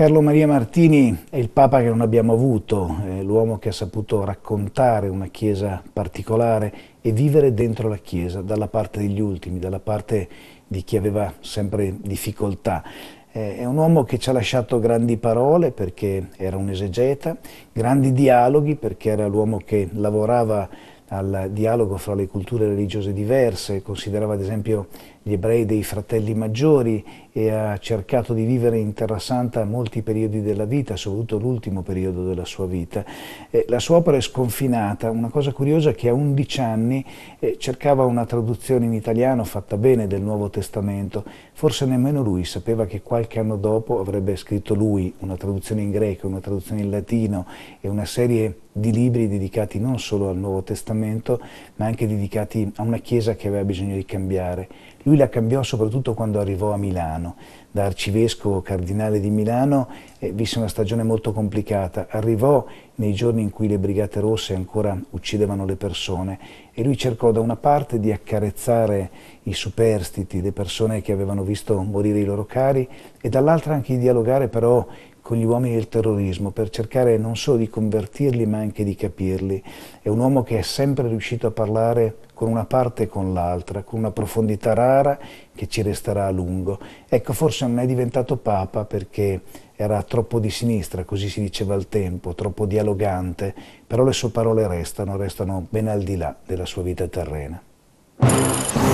Carlo Maria Martini è il Papa che non abbiamo avuto, l'uomo che ha saputo raccontare una Chiesa particolare e vivere dentro la Chiesa, dalla parte degli ultimi, dalla parte di chi aveva sempre difficoltà. Eh, è un uomo che ci ha lasciato grandi parole perché era un esegeta, grandi dialoghi perché era l'uomo che lavorava al dialogo fra le culture religiose diverse, considerava ad esempio gli ebrei dei fratelli maggiori e ha cercato di vivere in Terra Santa molti periodi della vita, soprattutto l'ultimo periodo della sua vita. Eh, la sua opera è sconfinata, una cosa curiosa è che a 11 anni eh, cercava una traduzione in italiano fatta bene del Nuovo Testamento, forse nemmeno lui sapeva che qualche anno dopo avrebbe scritto lui una traduzione in greco, una traduzione in latino e una serie di libri dedicati non solo al Nuovo Testamento, ma anche dedicati a una Chiesa che aveva bisogno di cambiare. Lui la cambiò soprattutto quando arrivò a Milano. Da arcivescovo cardinale di Milano eh, visse una stagione molto complicata. Arrivò nei giorni in cui le Brigate Rosse ancora uccidevano le persone e lui cercò da una parte di accarezzare i superstiti, le persone che avevano visto morire i loro cari e dall'altra anche di dialogare però con gli uomini del terrorismo per cercare non solo di convertirli ma anche di capirli. È un uomo che è sempre riuscito a parlare con una parte e con l'altra, con una profondità rara che ci resterà a lungo. Ecco, forse non è diventato papa perché era troppo di sinistra, così si diceva al tempo, troppo dialogante, però le sue parole restano, restano ben al di là della sua vita terrena.